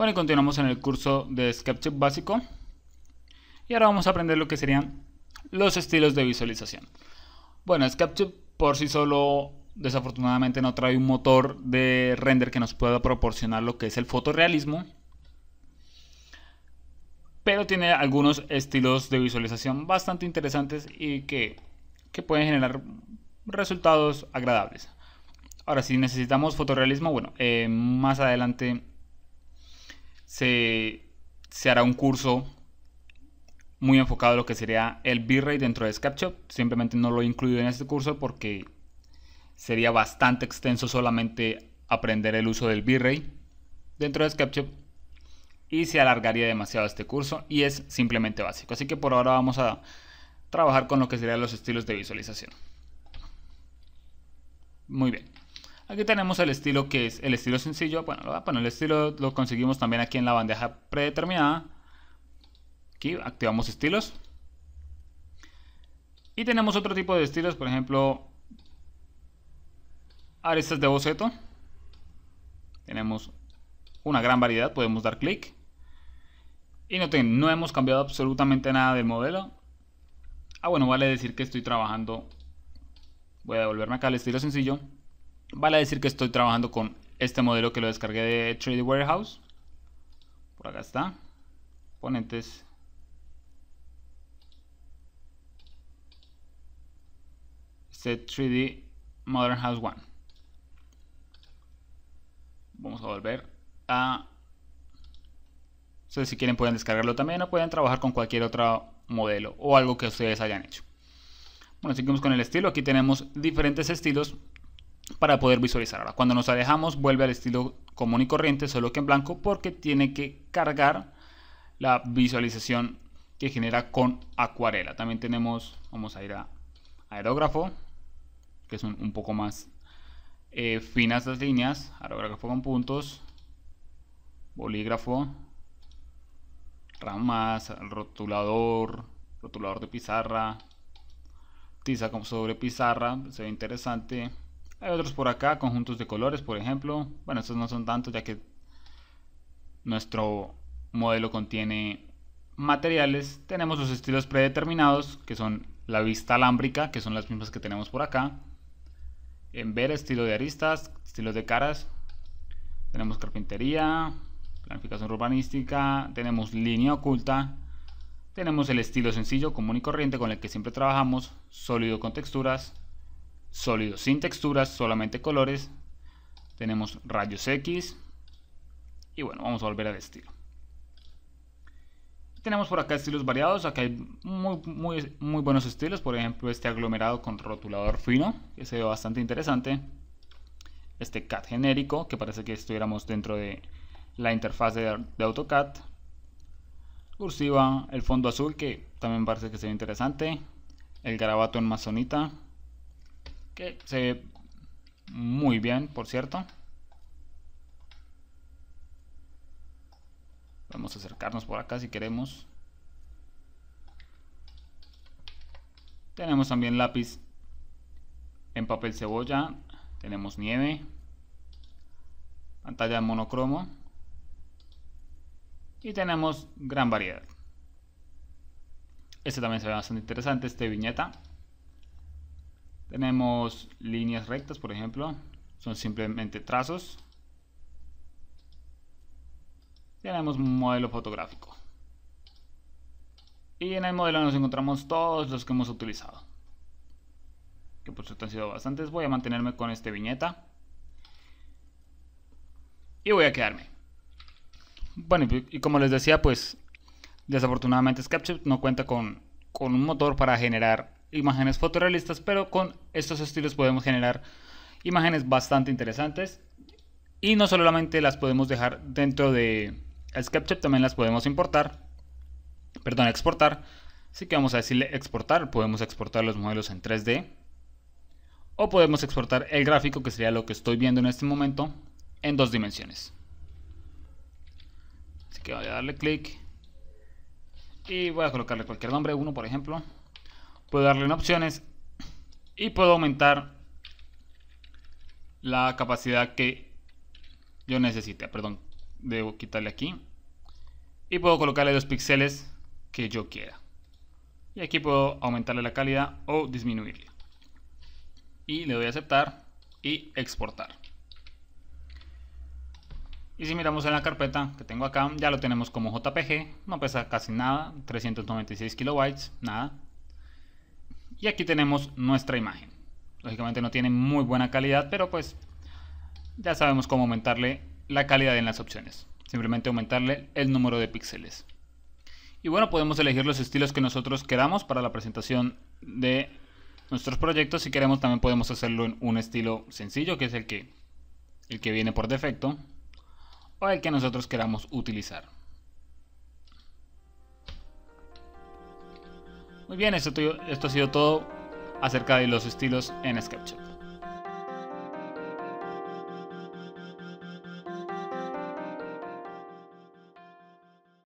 Bueno, y continuamos en el curso de SketchUp básico. Y ahora vamos a aprender lo que serían los estilos de visualización. Bueno, SketchUp por sí solo desafortunadamente no trae un motor de render que nos pueda proporcionar lo que es el fotorealismo. Pero tiene algunos estilos de visualización bastante interesantes y que, pueden generar resultados agradables. Ahora, si necesitamos fotorealismo, bueno, eh, más adelante se, hará un curso muy enfocado a lo que sería el V-Ray dentro de SketchUp. Simplemente no lo he incluido en este curso porque sería bastante extenso solamente aprender el uso del V-Ray dentro de SketchUp y se alargaría demasiado este curso y es simplemente básico. Así que por ahora vamos a trabajar con lo que serían los estilos de visualización. Muy bien. Aquí tenemos el estilo que es el estilo sencillo. Bueno, el estilo, lo conseguimos también aquí en la bandeja predeterminada. Aquí activamos estilos. Y tenemos otro tipo de estilos, por ejemplo, aristas de boceto. Tenemos una gran variedad, podemos dar clic. Y noten, no hemos cambiado absolutamente nada del modelo. Ah, bueno, vale decir que estoy trabajando. Voy a devolverme acá al estilo sencillo. Vale decir que estoy trabajando con este modelo que lo descargué de 3D Warehouse. Por acá está. Ponentes. Este 3D Modern House One. Vamos a volver a... Entonces, si quieren pueden descargarlo también o pueden trabajar con cualquier otro modelo o algo que ustedes hayan hecho. Bueno, seguimos con el estilo. Aquí tenemos diferentes estilos para poder visualizar. Ahora, cuando nos alejamos, vuelve al estilo común y corriente, solo que en blanco, porque tiene que cargar la visualización que genera con acuarela. También tenemos, vamos a ir a aerógrafo, que son un poco más eh, finas las líneas, aerógrafo con puntos, bolígrafo, ramas, rotulador, rotulador de pizarra, tiza como sobre pizarra, se ve interesante. Hay otros por acá, conjuntos de colores, por ejemplo. Bueno, estos no son tantos ya que nuestro modelo contiene materiales. Tenemos los estilos predeterminados, que son la vista alámbrica, que son las mismas que tenemos por acá. En ver, estilo de aristas, estilos de caras. Tenemos carpintería, planificación urbanística, tenemos línea oculta, tenemos el estilo sencillo, común y corriente con el que siempre trabajamos, sólido con texturas, sólidos sin texturas, solamente colores. Tenemos rayos X. Y bueno, vamos a volver al estilo. Tenemos por acá estilos variados, acá hay muy, muy, buenos estilos, por ejemplo este aglomerado con rotulador fino, que se ve bastante interesante. Este CAD genérico, que parece que estuviéramos dentro de la interfaz de, AutoCAD. Cursiva, el fondo azul, que también parece que se ve interesante. El garabato en mazonita, se ve muy bien, por cierto. Vamos a acercarnos por acá si queremos. Tenemos también lápiz en papel cebolla. Tenemos nieve. Pantalla monocromo. Y tenemos gran variedad. Este también se ve bastante interesante, este viñeta. Tenemos líneas rectas, por ejemplo. Son simplemente trazos. Tenemos un modelo fotográfico. Y en el modelo nos encontramos todos los que hemos utilizado. Que por suerte han sido bastantes. Voy a mantenerme con este viñeta. Y voy a quedarme. Bueno, y como les decía, pues desafortunadamente SketchUp no cuenta con, con un motor para generar imágenes fotorealistas, pero con estos estilos podemos generar imágenes bastante interesantes. Y no solamente las podemos dejar dentro de SketchUp, también las podemos importar, perdón, exportar. Así que vamos a decirle exportar, podemos exportar los modelos en 3D. O podemos exportar el gráfico, que sería lo que estoy viendo en este momento, en dos dimensiones. Así que voy a darle clic. Y voy a colocarle cualquier nombre, uno por ejemplo. Puedo darle en opciones y puedo aumentar la capacidad que yo necesite. Perdón, debo quitarle aquí. Y puedo colocarle los píxeles que yo quiera. Y aquí puedo aumentarle la calidad o disminuirle Y le doy a aceptar y exportar. Y si miramos en la carpeta que tengo acá, ya lo tenemos como JPG, no pesa casi nada, 396 kilobytes, nada. Y aquí tenemos nuestra imagen. Lógicamente no tiene muy buena calidad, pero pues ya sabemos cómo aumentarle la calidad en las opciones. Simplemente aumentarle el número de píxeles. Y bueno, podemos elegir los estilos que nosotros queramos para la presentación de nuestros proyectos. Si queremos también podemos hacerlo en un estilo sencillo, que es el que, el que viene por defecto, o el que nosotros queramos utilizar. Muy bien, esto, ha sido todo acerca de los estilos en SketchUp.